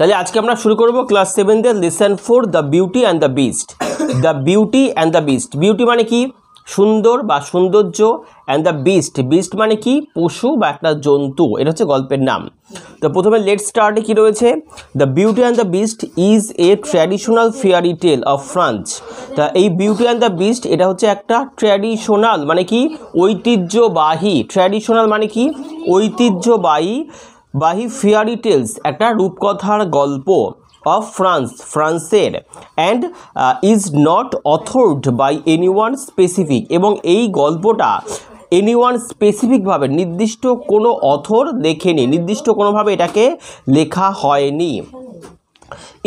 তাহলে আজকে আমরা শুরু করব ক্লাস সেভেনদের lesson four the beauty and the beast the beauty and the beast beauty মানে কি সুন্দর বা সৌন্দর্য অ্যান্ড দ্য বিস্ট বিস্ট মানে কি পশু বা একটা জন্তু এটা হচ্ছে গল্পের নাম তো প্রথমে লেট স্টার্টে কী রয়েছে the beauty and the beast is a traditional fairy tale of France তা এই বিউটি অ্যান্ড দ্য বিস্ট এটা হচ্ছে একটা ট্র্যাডিশনাল মানে কি ঐতিহ্যবাহী ট্র্যাডিশনাল মানে কি ঐতিহ্যবাহী বাহি ফিয়ারি টেলস একটা রূপকথার গল্প অফ ফ্রান্স ফ্রান্সের and is not authored by any one specific এবং এই গল্পটা এনি ওয়ান স্পেসিফিকভাবে নির্দিষ্ট কোনো অথর দেখেনি নির্দিষ্ট কোনোভাবে এটাকে লেখা হয়নি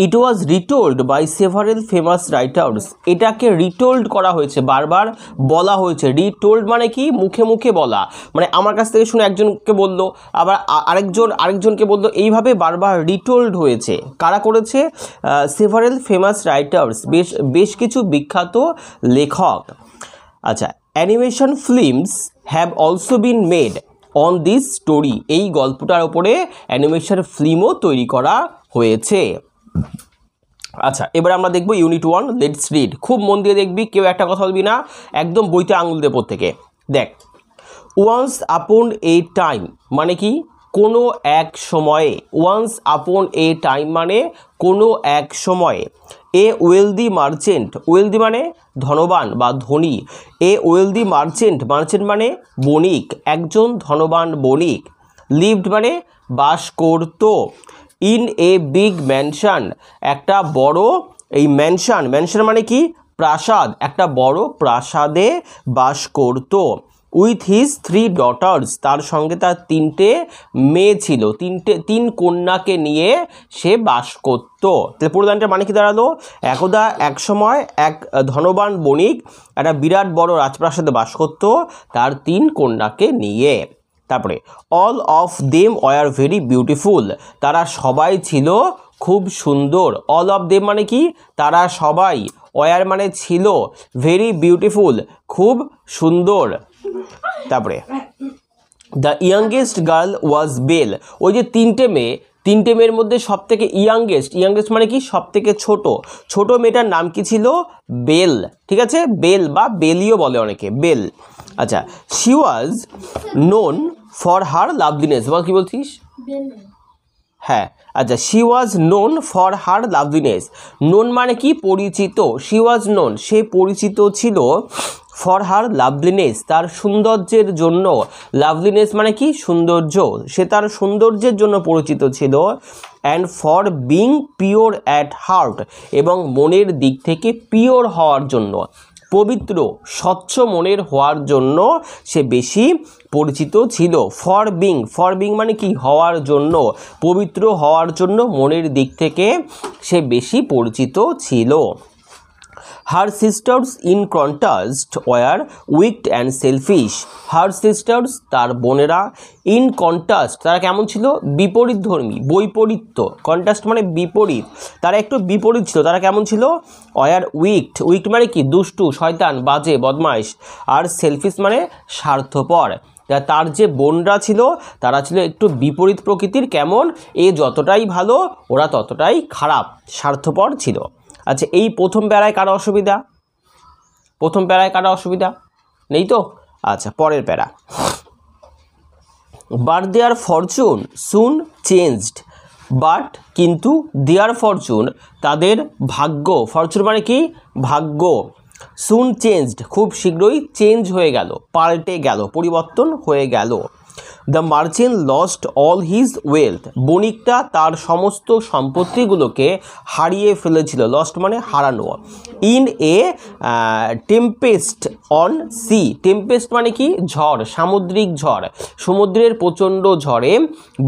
it was retold by several famous writers এটাকে রিটোল্ড করা হয়েছে বারবার বলা হয়েছে রিটোল্ড মানে কি মুখে মুখে বলা মানে আমার কাছ থেকে শুনে একজনকে বলল আবার আরেকজন আরেকজনকে বলল এইভাবে বারবার রিটোল্ড হয়েছে কারা করেছে সেভারেল ফেমাস রাইটার্স বেশ বেশ কিছু বিখ্যাত লেখক আচ্ছা animation films have also been made on this story এই গল্পটার ওপরে অ্যানিমেশন ফিল্মও তৈরি করা হয়েছে আচ্ছা এবার আমরা দেখব ইউনিট ওয়ান লেটস রিড খুব মন দিয়ে দেখবি কেউ একটা কথা বলবি না একদম বইতে আঙুল দেব থেকে দেখ ওয়ান্স আপন এ টাইম মানে কি কোনো এক সময়ে ওয়ান্স আপন এ টাইম মানে কোনো এক সময়ে এ ওয়েলদি মার্চেন্ট ওয়েলদি মানে ধনবান বা ধনী এ ওয়েলদি মার্চেন্ট মার্চেন্ট মানে বণিক একজন ধনবান বণিক লিভড মানে বাস করতো ইন এ বিগ ম্যানশান একটা বড় এই ম্যানশান ম্যানশান মানে কি প্রাসাদ একটা বড় প্রাসাদে বাস করত উইথ হিজ থ্রি ডটার্স তার সঙ্গে তার তিনটে মেয়ে ছিল তিনটে তিন কন্যাকে নিয়ে সে বাস করত তাহলে পুরোদানটা মানে কি দাঁড়ালো একদা এক সময় এক ধনবান বণিক একটা বিরাট বড় রাজপ্রাসাদে বাস করত তার তিন কন্যাকে নিয়ে তারপরে all of them were very beautiful তারা সবাই ছিল খুব সুন্দর অল অফ দেম মানে কি তারা সবাই ওয়ার মানে ছিল ভেরি বিউটিফুল খুব সুন্দর তারপরে the youngest girl was Belle ওই যে তিনটে মেয়ে তিনটে মেয়ের মধ্যে সবথেকে ইয়াঙ্গেস্ট ইয়াঙ্গেস্ট মানে কি সবথেকে ছোট ছোট মেয়েটার নাম কি ছিল বেল ঠিক আছে বেল বা বেলিও বলে অনেকে বেল আচ্ছা she was known for her loveliness বল কী বলছিস হ্যাঁ আচ্ছা she was known for her loveliness known মানে কি পরিচিত শি ওয়াজ নোন সে পরিচিত ছিল ফর হার লাভলিনেস তার সৌন্দর্যের জন্য লাভলিনেস মানে কি সৌন্দর্য সে তার সৌন্দর্যের জন্য পরিচিত ছিল and for being pure at heart এবং মনের দিক থেকে পিওর হওয়ার জন্য পবিত্র স্বচ্ছ মনের হওয়ার জন্য সে বেশি পরিচিত ছিল ফর বিং ফর বিং মানে কি হওয়ার জন্য পবিত্র হওয়ার জন্য মনের দিক থেকে সে বেশি পরিচিত ছিল হার sisters in contrast were wicked and selfish. Her sisters তার বোনেরা in contrast তারা কেমন ছিল বিপরীত ধর্মী বৈপরীত্য কন্টাস্ট মানে বিপরীত তারা একটু বিপরীত ছিল তারা কেমন ছিল ওয়ার উইকড উইকড মানে কি দুষ্টু শয়তান বাজে বদমাইশ আর সেলফিশ মানে স্বার্থপর তার যে বোনরা ছিল তারা ছিল একটু বিপরীত প্রকৃতির কেমন এ যতটাই ভালো ওরা ততটাই খারাপ স্বার্থপর ছিল আচ্ছা এই প্রথম প্যারায় কারো অসুবিধা প্রথম প্যারায় কারো অসুবিধা নেই তো আচ্ছা পরের para but their fortune soon changed but কিন্তু দেয়ার ফরচুন তাদের ভাগ্য ফরচুন মানে কি ভাগ্য সুন চেঞ্জড খুব শীঘ্রই চেঞ্জ হয়ে গেল পাল্টে গেল পরিবর্তন হয়ে গেল the merchant lost all his wealth বণিকটা তার সমস্ত সম্পত্তিগুলোকে হারিয়ে ফেলেছিল লস্ট মানে হারানো in a tempest on sea tempest মানে কি ঝড় সামুদ্রিক ঝড় সমুদ্রের প্রচণ্ড ঝড়ে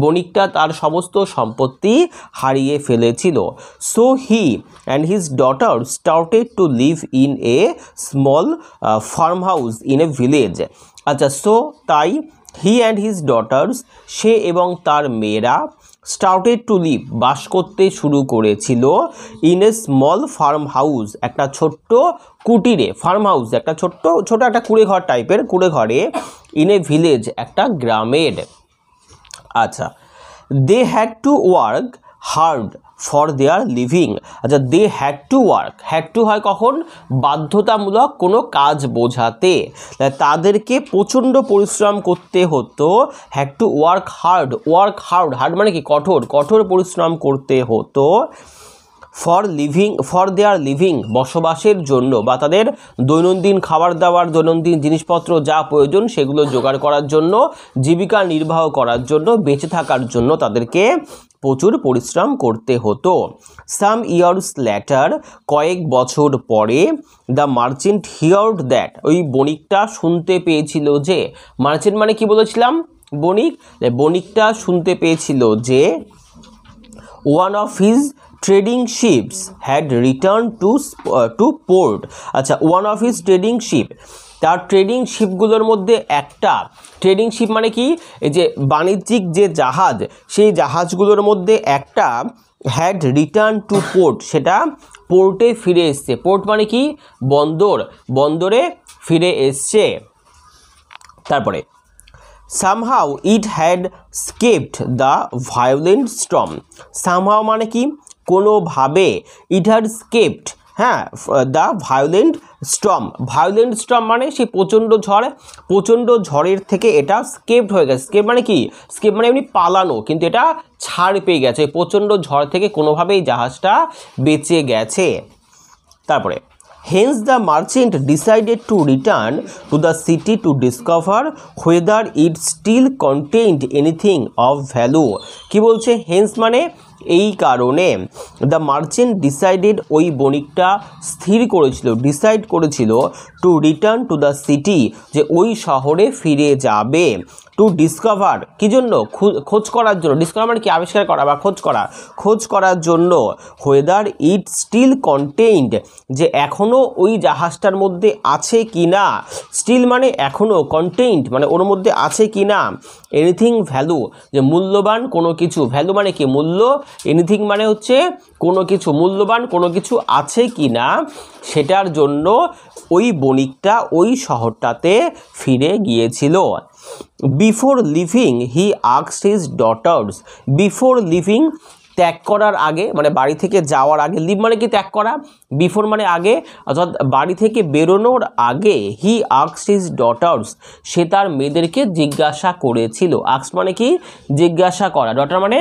বণিকটা তার সমস্ত সম্পত্তি হারিয়ে ফেলেছিল so he and his daughter started to live in a small farm house in a village আচ্ছা সো তাই হি অ্যান্ড হিজ ডটার্স সে এবং তার মেয়েরা স্টার্টেড টু লিভ বাস করতে শুরু করেছিল in a small farm house একটা ছোট্ট কুটিরে ফার্ম হাউস একটা ছোট্ট ছোটো একটা কুড়েঘর টাইপের কুড়েঘরে ইন এ ভিলেজ একটা গ্রামের আচ্ছা they had to work hard for their living আচ্ছা they had to work had to হয় কখন বাধ্যতামূলক কোনো কাজ বোঝাতে তাদেরকে প্রচণ্ড পরিশ্রম করতে হতো had to work hard work hard hard মানে কি কঠোর কঠোর পরিশ্রম করতে হতো for living for their living বসবাসের জন্য বা তাদের দৈনন্দিন খাবার দাবার দৈনন্দিন জিনিসপত্র যা প্রয়োজন সেগুলো জোগাড় করার জন্য জীবিকা নির্বাহ করার জন্য বেঁচে থাকার জন্য তাদেরকে প্রচুর পরিশ্রম করতে হতো সাম ইয়ার্স ল্যাটার কয়েক বছর পরে দ্য মার্চেন্ট হিয়ার্ড দ্যাট ওই বণিকটা শুনতে পেয়েছিল যে মার্চেন্ট মানে কি বলেছিলাম বণিক বণিকটা শুনতে পেয়েছিল যে one of his trading ships had return to to port আচ্ছা one of his trading ship তার ট্রেডিং শিপগুলোর মধ্যে একটা ট্রেডিং শিপ মানে কি এই যে বাণিজ্যিক যে জাহাজ সেই জাহাজগুলোর মধ্যে একটা হ্যাড রিটার্ন টু পোর্ট সেটা পোর্টে ফিরে এসছে পোর্ট মানে কি বন্দর বন্দরে ফিরে এসছে তারপরে somehow it had escaped the violent storm somehow মানে কি কোনোভাবে ইট হ্যাড স্কেপড হ্যাঁ the violent storm violent storm মানে সেই প্রচণ্ড ঝড় প্রচণ্ড ঝড়ের থেকে এটা স্কেপড হয়ে গেছে স্কেপ মানে কি স্কেপ মানে এমনি পালানো কিন্তু এটা ছাড় পেয়ে গেছে প্রচণ্ড ঝড় থেকে কোনোভাবেই জাহাজটা বেঁচে গেছে তারপরে hence the merchant decided to return to the city to discover whether it still content anything of value কী বলছে হেন্স মানে এই কারণে দ্য মার্চেন্ট ডিসাইডেড ওই বণিকটা স্থির করেছিল ডিসাইড করেছিল to return to the city যে ওই শহরে ফিরে যাবে টু ডিসকভার কী জন্য খোঁজ করার জন্য ডিসকভার মানে কি আবিষ্কার করা বা খোঁজ করা খোঁজ করার জন্য হোয়েদার ইট স্টিল কন্টেইন্ড যে এখনও ওই জাহাজটার মধ্যে আছে কি না স্টিল মানে এখনও কন্টেইন্ট মানে ওর মধ্যে আছে কি না এনিথিং ভ্যালু যে মূল্যবান কোনো কিছু ভ্যালু মানে কি মূল্য এনিথিং মানে হচ্ছে কোনো কিছু মূল্যবান কোনো কিছু আছে কি না সেটার জন্য ওই বণিকটা ওই শহরটাতে ফিরে গিয়েছিল বিফোর লিভিং হি আক্সড হিজ ডটার্স বিফোর লিভিং ত্যাগ করার আগে মানে বাড়ি থেকে যাওয়ার আগে লিভ মানে কি ত্যাগ করা বিফোর মানে আগে অর্থাৎ বাড়ি থেকে বেরোনোর আগে হি আক্স হিজ ডটার্স সে তার মেয়েদেরকে জিজ্ঞাসা করেছিল আক্স মানে কি জিজ্ঞাসা করা ডটার মানে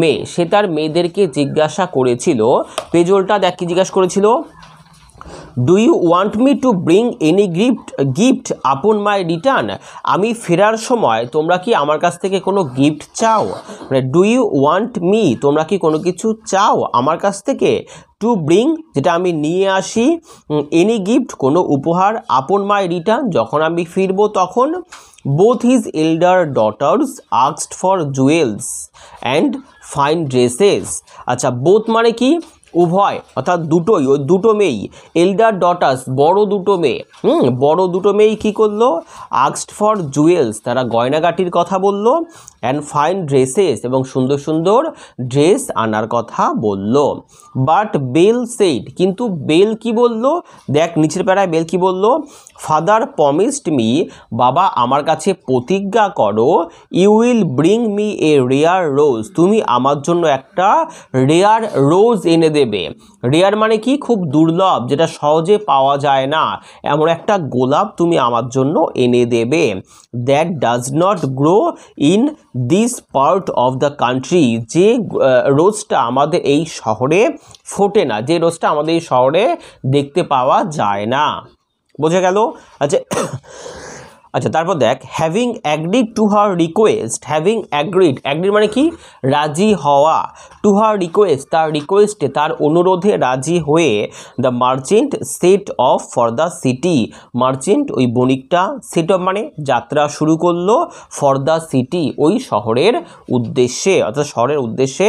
মেয়ে সে তার মেয়েদেরকে জিজ্ঞাসা করেছিল পেজলটা দেখ কি জিজ্ঞাসা করেছিল do you want me to bring any gift gift upon my return আমি ফেরার সময় তোমরা কি আমার কাছ থেকে কোনো গিফট চাও মানে ডু ইউ ওয়ান্ট মি তোমরা কি কোনো কিছু চাও আমার কাছ থেকে টু ব্রিং যেটা আমি নিয়ে আসি এনি গিফট কোনো উপহার আপন মাই রিটার্ন যখন আমি ফিরবো তখন বোথ হিজ এল্ডার ডটার্স আক্সড for jewels and fine dresses আচ্ছা বোথ মানে কি উভয় অর্থাৎ দুটোই ওই দুটো মেয়েই এল্ডার ডটার্স বড় দুটো মেয়ে হুম বড় দুটো মেয়েই কী করলো আক্সড ফর জুয়েলস তারা গয়নাগাটির কথা বলল অ্যান্ড ফাইন ড্রেসেস এবং সুন্দর সুন্দর ড্রেস আনার কথা বলল বাট বেল সেইড কিন্তু বেল কি বলল দেখ নিচের প্যারায় বেল কি বলল ফাদার প্রমিসড মি বাবা আমার কাছে প্রতিজ্ঞা করো you will bring me a rare rose তুমি আমার জন্য একটা রেয়ার রোজ এনে দেবে রেয়ার মানে কি খুব দুর্লভ যেটা সহজে পাওয়া যায় না এমন একটা গোলাপ তুমি আমার জন্য এনে দেবে that does not grow in this part of the country যে রোজটা আমাদের এই শহরে ফোটে না যে রোজটা আমাদের এই শহরে দেখতে পাওয়া যায় না বোঝা গেল আচ্ছা আচ্ছা তারপর দেখ having agreed to her request having agreed agreed মানে কি রাজি হওয়া টু হার রিকোয়েস্ট তার রিকোয়েস্টে তার অনুরোধে রাজি হয়ে the merchant set off for the city merchant ওই বণিকটা সেট অফ মানে যাত্রা শুরু করলো ফর দ্য সিটি ওই শহরের উদ্দেশ্যে অর্থাৎ শহরের উদ্দেশ্যে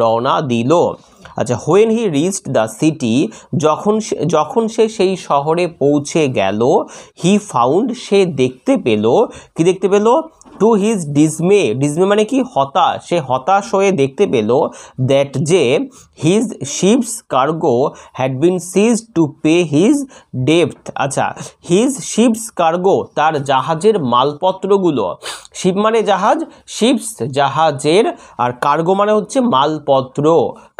রওনা দিল আচ্ছা when he reached the city যখন যখন সে সেই শহরে পৌঁছে গেল হি ফাউন্ড সে দেখতে পেল কি দেখতে পেলো টু হিজ ডিসমে ডিসমে মানে কি হতাশ সে হতাশ হয়ে দেখতে পেল দ্যাট যে his ships cargo had been seized to pay his ডেপথ আচ্ছা হিজ শিপস কার্গো তার জাহাজের মালপত্রগুলো শিপ মানে জাহাজ শিপস জাহাজের আর কার্গো মানে হচ্ছে মালপত্র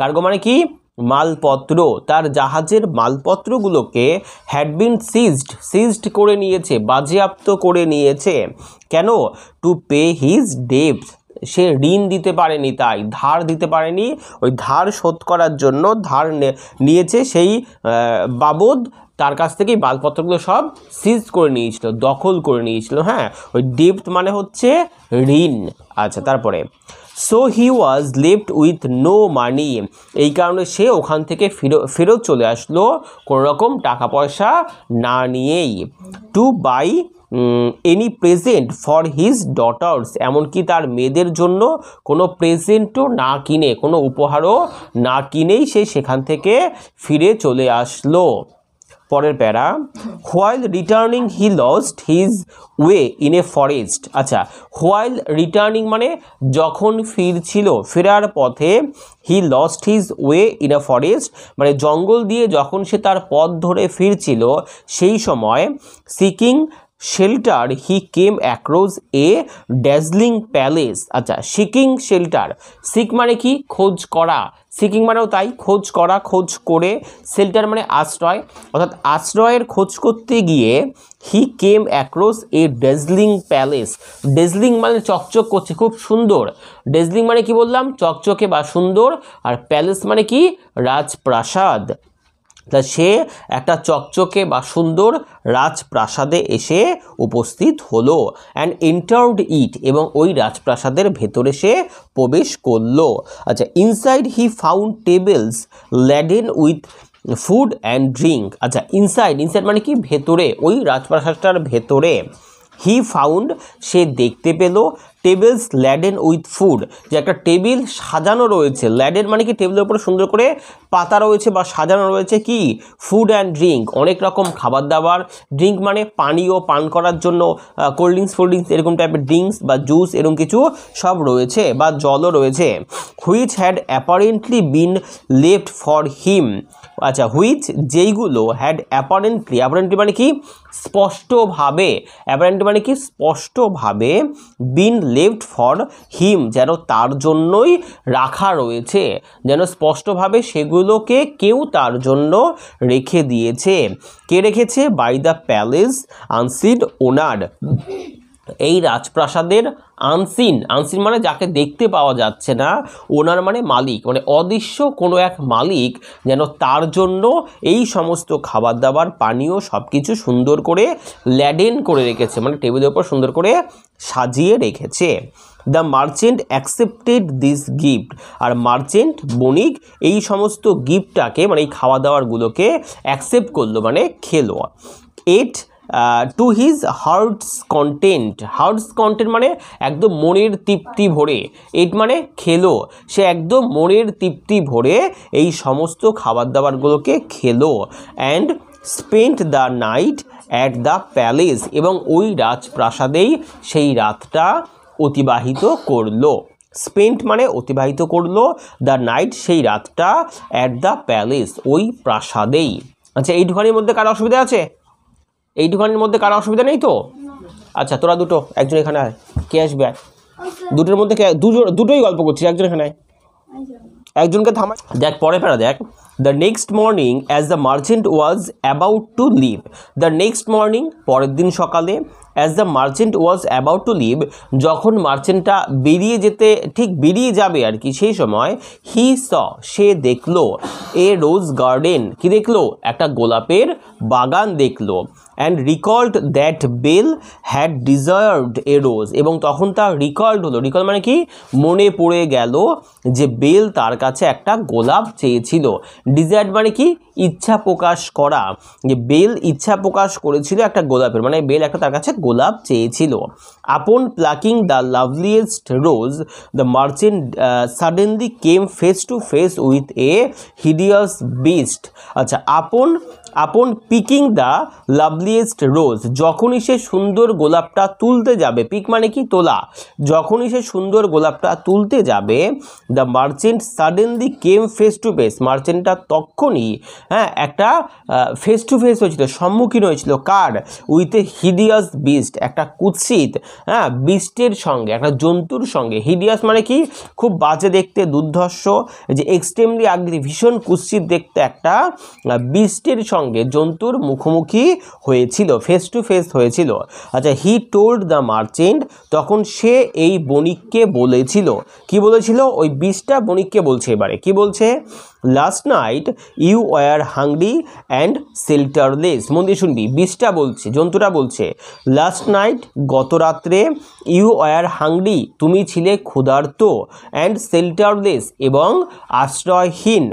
কার্গো মানে কি মালপত্র তার জাহাজের মালপত্রগুলোকে হ্যাডবিন সিজড সিজড করে নিয়েছে বাজেয়াপ্ত করে নিয়েছে কেন টু পে হিজ ডেপ সে ঋণ দিতে পারেনি তাই ধার দিতে পারেনি ওই ধার শোধ করার জন্য ধার নিয়েছে সেই বাবদ তার কাছ থেকেই মালপত্রগুলো সব সিজ করে নিয়েছিল দখল করে নিয়েছিল হ্যাঁ ওই ডেপথ মানে হচ্ছে ঋণ আচ্ছা তারপরে so he was left with no money এই কারণে সে ওখান থেকে ফেরত ফেরত চলে আসলো কোনো রকম টাকা পয়সা না নিয়েই to buy any present for his daughters এমনকি তার মেয়েদের জন্য কোনো প্রেজেন্টও না কিনে কোনো উপহারও না কিনেই সে সেখান থেকে ফিরে চলে আসলো পরের para while returning he lost his way in a forest আচ্ছা হোয়াইল রিটার্নিং মানে যখন ফিরছিল ফেরার পথে he lost his way in a forest মানে জঙ্গল দিয়ে যখন সে তার পথ ধরে ফিরছিল সেই সময় seeking shelter he came across a dazzling palace আচ্ছা সিকিং শেল্টার সিক মানে কি খোঁজ করা সিকিং মানেও তাই খোঁজ করা খোঁজ করে শেল্টার মানে আশ্রয় অর্থাৎ আশ্রয়ের খোঁজ করতে গিয়ে he came across a dazzling palace dazzling মানে চকচক করছে খুব সুন্দর ডেজলিং মানে কি বললাম চকচকে বা সুন্দর আর প্যালেস মানে কি রাজপ্রাসাদ তা সে একটা চকচকে বা সুন্দর রাজপ্রাসাদে এসে উপস্থিত হলো অ্যান্ড ইন্টার্ড ইট এবং ওই রাজপ্রাসাদের ভেতরে সে প্রবেশ করলো আচ্ছা inside he found tables laden with food and drink আচ্ছা ইনসাইড ইনসাইড মানে কি ভেতরে ওই রাজপ্রাসাদটার ভেতরে হি ফাউন্ড সে দেখতে পেল টেবিলস ল্যাডেন উইথ ফুড যে একটা টেবিল সাজানো রয়েছে ল্যাডেন মানে কি টেবিলের উপরে সুন্দর করে পাতা রয়েছে বা সাজানো রয়েছে কি ফুড অ্যান্ড ড্রিঙ্ক অনেক রকম খাবার দাবার ড্রিঙ্ক মানে পানীয় পান করার জন্য কোল্ড ড্রিঙ্কস ফোল্ড ড্রিঙ্কস এরকম টাইপের ড্রিঙ্কস বা জুস এরকম কিছু সব রয়েছে বা জলও রয়েছে which had apparently been left for him আচ্ছা হুইচ যেইগুলো হ্যাড অ্যাপারেন্টলি অ্যাপারেন্টলি মানে কি স্পষ্টভাবে অ্যাপারেন্টলি মানে কি স্পষ্টভাবে বিন লেফট ফর হিম যেন তার জন্যই রাখা রয়েছে যেন স্পষ্টভাবে সেগুলোকে কেউ তার জন্য রেখে দিয়েছে কে রেখেছে by the palace unseen owner এই রাজপ্রাসাদের আনসিন আনসিন মানে যাকে দেখতে পাওয়া যাচ্ছে না ওনার মানে মালিক মানে অদৃশ্য কোনো এক মালিক যেন তার জন্য এই সমস্ত খাবার দাবার পানীয় সব কিছু সুন্দর করে ল্যাডেন করে রেখেছে মানে টেবিলের ওপর সুন্দর করে সাজিয়ে রেখেছে the merchant accepted this gift আর মার্চেন্ট বণিক এই সমস্ত গিফটটাকে মানে এই খাওয়া দাওয়ারগুলোকে অ্যাকসেপ্ট করলো মানে খেলো ate to his hearts content hearts content মানে একদম মনের তৃপ্তি ভরে এট মানে খেলো সে একদম মনের তৃপ্তি ভরে এই সমস্ত খাবার দাবারগুলোকে খেলো and spent the night at the palace এবং ওই রাজপ্রাসাদেই সেই রাতটা অতিবাহিত করলো স্পেন্ট মানে অতিবাহিত করলো দ্য নাইট সেই রাতটা অ্যাট দ্য প্যালেস ওই প্রাসাদেই আচ্ছা এই ঢুকানির মধ্যে কার অসুবিধা আছে এই দোকানের মধ্যে কারো অসুবিধা নেই তো আচ্ছা তোরা দুটো একজন এখানে আয় কে আসবে দুটোর মধ্যে দুজন দুটোই গল্প করছিস একজন এখানে একজনকে থামা দেখ পরে ফেরা দেখ the next morning as the merchant was about to leave the next morning পরের দিন সকালে as the merchant was about to leave যখন মার্চেন্টটা বেরিয়ে যেতে ঠিক বেরিয়ে যাবে আর কি সেই সময় হি স সে দেখলো এ রোজ গার্ডেন কি দেখলো একটা গোলাপের বাগান দেখলো and recalled that Belle had desired a rose এবং তখন তার রিকল্ড হলো রিকল মানে কি মনে পড়ে গেল যে বেল তার কাছে একটা গোলাপ চেয়েছিল ডিজায়ার্ড মানে কি ইচ্ছা প্রকাশ করা যে বেল ইচ্ছা প্রকাশ করেছিল একটা গোলাপের মানে বেল একটা তার কাছে গোলাপ চেয়েছিল upon plucking the loveliest rose the merchant suddenly came face to face with a hideous beast আচ্ছা আপন আপন পিকিং দ্য লাভলিয়েস্ট রোজ যখনই সে সুন্দর গোলাপটা তুলতে যাবে পিক মানে কি তোলা যখনই সে সুন্দর গোলাপটা তুলতে যাবে the merchant suddenly came face to face মার্চেন্টটা তখনই হ্যাঁ একটা ফেস টু ফেস হয়েছিল সম্মুখীন হয়েছিল কার উইথ এ হিডিয়াস বিস্ট একটা কুৎসিত হ্যাঁ বিস্টের সঙ্গে একটা জন্তুর সঙ্গে হিডিয়াস মানে কি খুব বাজে দেখতে দুর্ধর্ষ যে এক্সট্রিমলি আগ্রি ভীষণ কুৎসিত দেখতে একটা বিস্টের সঙ্গে সঙ্গে জন্তুর মুখোমুখি হয়েছিল ফেস টু ফেস হয়েছিল আচ্ছা হি টোল্ড দ্য মার্চেন্ট তখন সে এই বণিককে বলেছিল কি বলেছিল ওই বিশটা বণিককে বলছে এবারে কি বলছে last night you were hungry and shelterless মন দিয়ে শুনবি বিষটা বলছে জন্তুটা বলছে লাস্ট নাইট গত রাত্রে ইউ ওয়ার হাংরি তুমি ছিলে ক্ষুধার্ত অ্যান্ড শেল্টারলেস এবং আশ্রয়হীন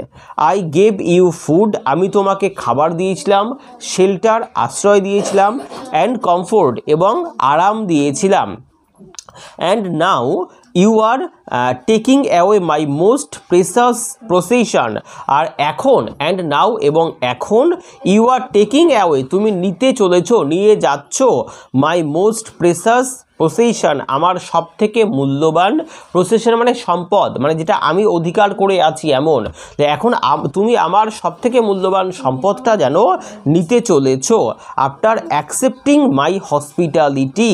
আই গেভ ইউ ফুড আমি তোমাকে খাবার দিয়েছিলাম শেল্টার আশ্রয় দিয়েছিলাম অ্যান্ড কমফোর্ট এবং আরাম দিয়েছিলাম and now you are taking away my most precious possession আর এখন অ্যান্ড নাও এবং এখন ইউ আর টেকিং অ্যাওয়ে তুমি নিতে চলেছ নিয়ে যাচ্ছ মাই মোস্ট প্রেসাস প্রসেশন আমার সব থেকে মূল্যবান প্রসেশন মানে সম্পদ মানে যেটা আমি অধিকার করে আছি এমন যে এখন তুমি আমার সব থেকে মূল্যবান সম্পদটা যেন নিতে চলেছ আফটার অ্যাকসেপ্টিং মাই হসপিটালিটি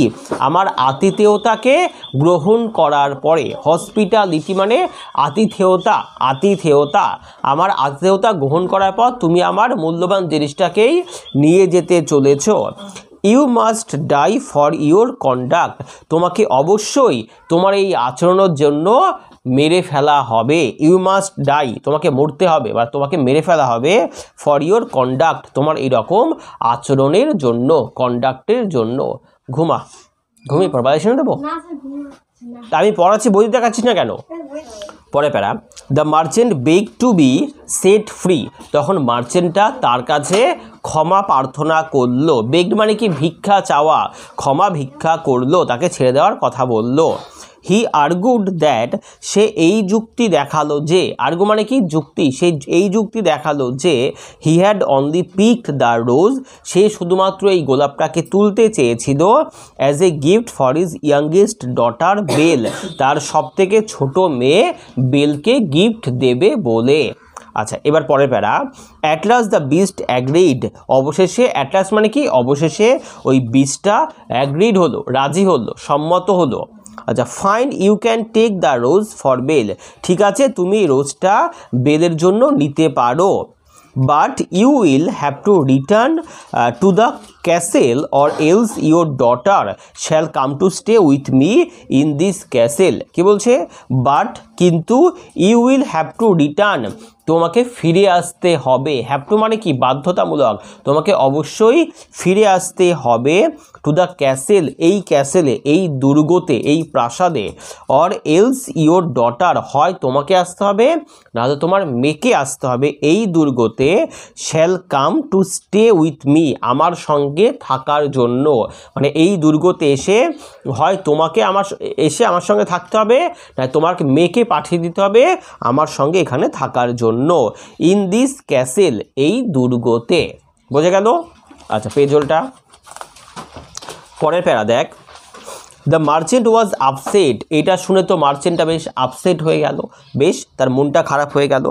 আমার আতিথেয়তাকে গ্রহণ করার পরে হসপিটালিটি মানে আতিথেয়তা আতিথেয়তা আমার আতিথেয়তা গ্রহণ করার পর তুমি আমার মূল্যবান জিনিসটাকেই নিয়ে যেতে চলেছ you must die for your conduct তোমাকে অবশ্যই তোমার এই আচরণের জন্য মেরে ফেলা হবে ইউ মাস্ট ডাই তোমাকে মরতে হবে বা তোমাকে মেরে ফেলা হবে ফর ইউর কন্ডাক্ট তোমার এই রকম আচরণের জন্য কন্ডাক্টের জন্য ঘুমা ঘুমিয়ে পড়বা শুনে দেবো আমি পড়াচ্ছি বই দেখাচ্ছিস না কেন পরে para the merchant begged to be set free তখন মার্চেন্টটা তার কাছে ক্ষমা প্রার্থনা করলো বেগড মানে কি ভিক্ষা চাওয়া ক্ষমা ভিক্ষা করলো তাকে ছেড়ে দেওয়ার কথা বলল হি আর্গুড দ্যাট সে এই যুক্তি দেখালো যে আর্গু মানে কি যুক্তি সে এই যুক্তি দেখালো যে he had only picked the rose সে শুধুমাত্র এই গোলাপটাকে তুলতে চেয়েছিল as a gift for his youngest daughter Belle তার সবথেকে ছোট মেয়ে বেলকে গিফট দেবে বলে আচ্ছা এবার পরের para at last the beast agreed অবশেষে অ্যাটলাস মানে কি অবশেষে ওই বিস্টটা অ্যাগ্রিড হলো রাজি হলো সম্মত হলো আচ্ছা fine you can take the rose for Belle ঠিক আছে তুমি রোজটা বেলের জন্য নিতে পারো but you will have to return to the castle or else your daughter shall come to stay with me in this castle কী বলছে বাট কিন্তু you will have to return তোমাকে ফিরে আসতে হবে হ্যাভ টু মানে কি বাধ্যতামূলক তোমাকে অবশ্যই ফিরে আসতে হবে টু দ্য ক্যাসেল এই ক্যাসেলে এই দুর্গতে এই প্রাসাদে অর এলস ইওর ডটার হয় তোমাকে আসতে হবে নাহলে তোমার মেয়েকে আসতে হবে এই দুর্গতে shall come to stay with me আমার সঙ্গে সঙ্গে থাকার জন্য মানে এই দুর্গতে এসে হয় তোমাকে আমার এসে আমার সঙ্গে থাকতে হবে না তোমার মেয়েকে পাঠিয়ে দিতে হবে আমার সঙ্গে এখানে থাকার জন্য ইন দিস ক্যাসেল এই দুর্গতে বোঝা গেল আচ্ছা পেজলটা পরের প্যারা দেখ দ্য মার্চেন্ট ওয়াজ আপসেট এটা শুনে তো মার্চেন্টটা বেশ আপসেট হয়ে গেল বেশ তার মনটা খারাপ হয়ে গেল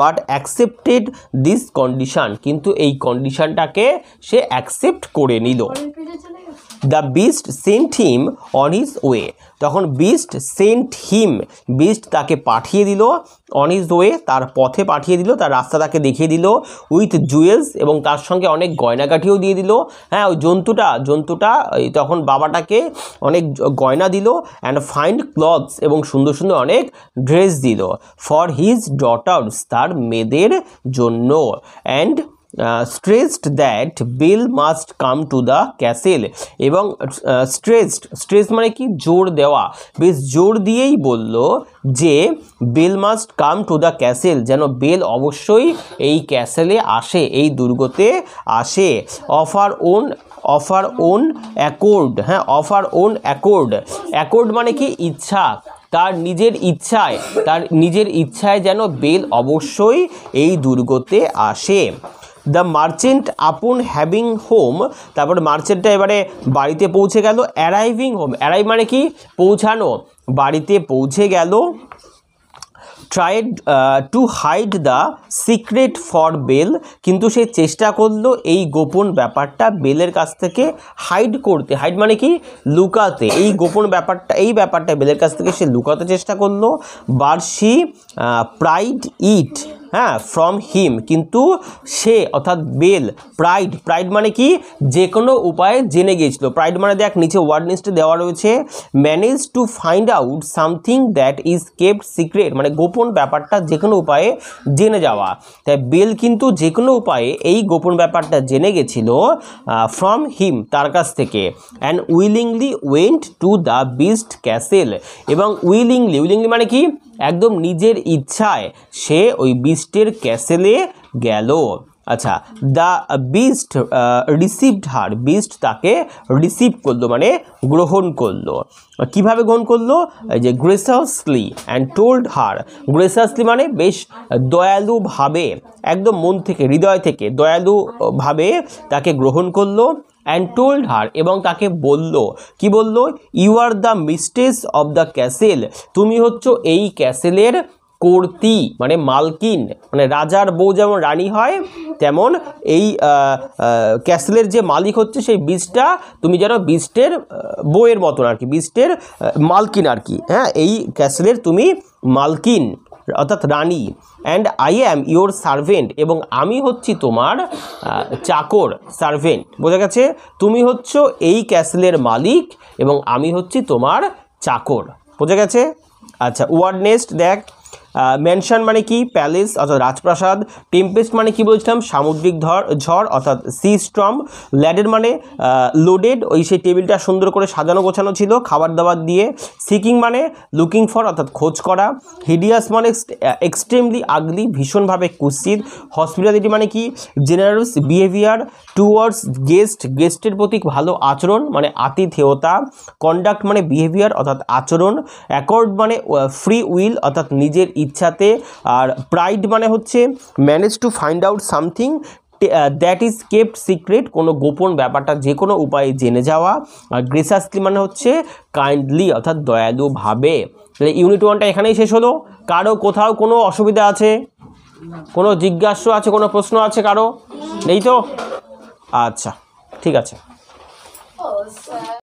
বাট অ্যাকসেপ্টেড দিস কন্ডিশান কিন্তু এই কন্ডিশানটাকে সে অ্যাকসেপ্ট করে নিল the beast sent him on his way তখন বিস্ট সেন্ট হিম বিস্ট তাকে পাঠিয়ে দিল অন হিজ ওয়ে তার পথে পাঠিয়ে দিল তার রাস্তা তাকে দেখিয়ে দিল উইথ জুয়েলস এবং তার সঙ্গে অনেক গয়নাকাঠিও দিয়ে দিল হ্যাঁ ওই জন্তুটা জন্তুটা তখন বাবাটাকে অনেক গয়না দিল অ্যান্ড ফাইন্ড ক্লথস এবং সুন্দর সুন্দর অনেক ড্রেস দিল ফর হিজ ডটার্স তার মেয়েদের জন্য and stressed that Belle must come to the castle এবং স্ট্রেসড স্ট্রেস মানে কি জোর দেওয়া বেশ জোর দিয়েই বলল যে Belle must come to the castle যেন বেল অবশ্যই এই ক্যাসেলে আসে এই দুর্গতে আসে of her own of her own accord হ্যাঁ অফার ওন অ্যাকোর্ড অ্যাকোর্ড মানে কি ইচ্ছা তার নিজের ইচ্ছায় তার নিজের ইচ্ছায় যেন বেল অবশ্যই এই দুর্গতে আসে the merchant upon having home তারপর মার্চেন্টটা এবারে বাড়িতে পৌঁছে গেল অ্যারাইভিং হোম অ্যারাইভ মানে কি পৌঁছানো বাড়িতে পৌঁছে গেল tried to hide the secret for Belle কিন্তু সে চেষ্টা করলো এই গোপন ব্যাপারটা বেলের কাছ থেকে হাইড করতে হাইড মানে কি লুকাতে এই গোপন ব্যাপারটা এই ব্যাপারটা বেলের কাছ থেকে সে লুকাতে চেষ্টা করলো বার্ষি প্রাইড ইট হ্যাঁ ফ্রম হিম কিন্তু সে অর্থাৎ বেল প্রাইড প্রাইড মানে কি যে কোনো উপায়ে জেনে গিয়েছিল প্রাইড মানে দেখ নিচে ওয়ার্ড লিস্টে দেওয়া রয়েছে manage to find out something that is kept secret মানে গোপন ব্যাপারটা যে কোনো উপায়ে জেনে যাওয়া তাই বেল কিন্তু যে কোনো উপায়ে এই গোপন ব্যাপারটা জেনে গেছিল ফ্রম হিম তার কাছ থেকে and willingly went to the beast castle এবং উইলিংলি উইলিংলি মানে কি একদম নিজের ইচ্ছায় সে ওই বিস্টের ক্যাসেলে গেল আচ্ছা the beast received her beast তাকে রিসিভ করলো মানে গ্রহণ করলো কিভাবে গ্রহণ করলো যে গ্রেসাসলি অ্যান্ড টোল্ড হার গ্রেসাসলি মানে বেশ দয়ালুভাবে একদম মন থেকে হৃদয় থেকে দয়ালুভাবে তাকে গ্রহণ করলো অ্যান্ড টোল্ড হার এবং তাকে বলল কি বলল you are the mistress of the castle তুমি হচ্ছ এই ক্যাসেলের কর্তি মানে মালকিন মানে রাজার বউ যেমন রানী হয় তেমন এই ক্যাসেলের যে মালিক হচ্ছে সেই বীজটা তুমি যেন বীজটের বউয়ের মতন আর কি বীজটের মালকিন আর কি হ্যাঁ এই ক্যাসেলের তুমি মালকিন অর্থাৎ রানী and I am your servant এবং আমি হচ্ছি তোমার চাকর সার্ভেন্ট বোঝা গেছে তুমি হচ্ছ এই ক্যাসেলের মালিক এবং আমি হচ্ছি তোমার চাকর বোঝা গেছে আচ্ছা ওয়ার্ড নেক্সট দেখ ম্যানশন মানে কি প্যালেস অর্থাৎ রাজপ্রাসাদ টেম্পেস্ট মানে কি বলছিলাম সামুদ্রিক ঝড় অর্থাৎ সি স্ট্রম ল্যাডের মানে লোডেড ওই সেই টেবিলটা সুন্দর করে সাজানো গোছানো ছিল খাবার দাবার দিয়ে সিকিং মানে লুকিং ফর অর্থাৎ খোঁজ করা হিডিয়াস মানে এক্সট্রিমলি আগলি ভীষণভাবে কুৎসিত হসপিটালিটি মানে কি জেনারেলস বিহেভিয়ার টুয়ার্ডস গেস্ট গেস্টের প্রতি ভালো আচরণ মানে আতিথেয়তা কন্ডাক্ট মানে বিহেভিয়ার অর্থাৎ আচরণ অ্যাকর্ড মানে ফ্রি উইল অর্থাৎ নিজের ইচ্ছাতে আর প্রাইড মানে হচ্ছে manage to find out something that is kept secret কোনো গোপন ব্যাপারটা যে কোনো উপায়ে জেনে যাওয়া আর গ্রেসাসলি মানে হচ্ছে কাইন্ডলি অর্থাৎ দয়ালুভাবে তাহলে ইউনিট ওয়ানটা এখানেই শেষ হলো কারো কোথাও কোনো অসুবিধা আছে কোনো জিজ্ঞাসা আছে কোনো প্রশ্ন আছে কারো নেই তো আচ্ছা ঠিক আছে oh,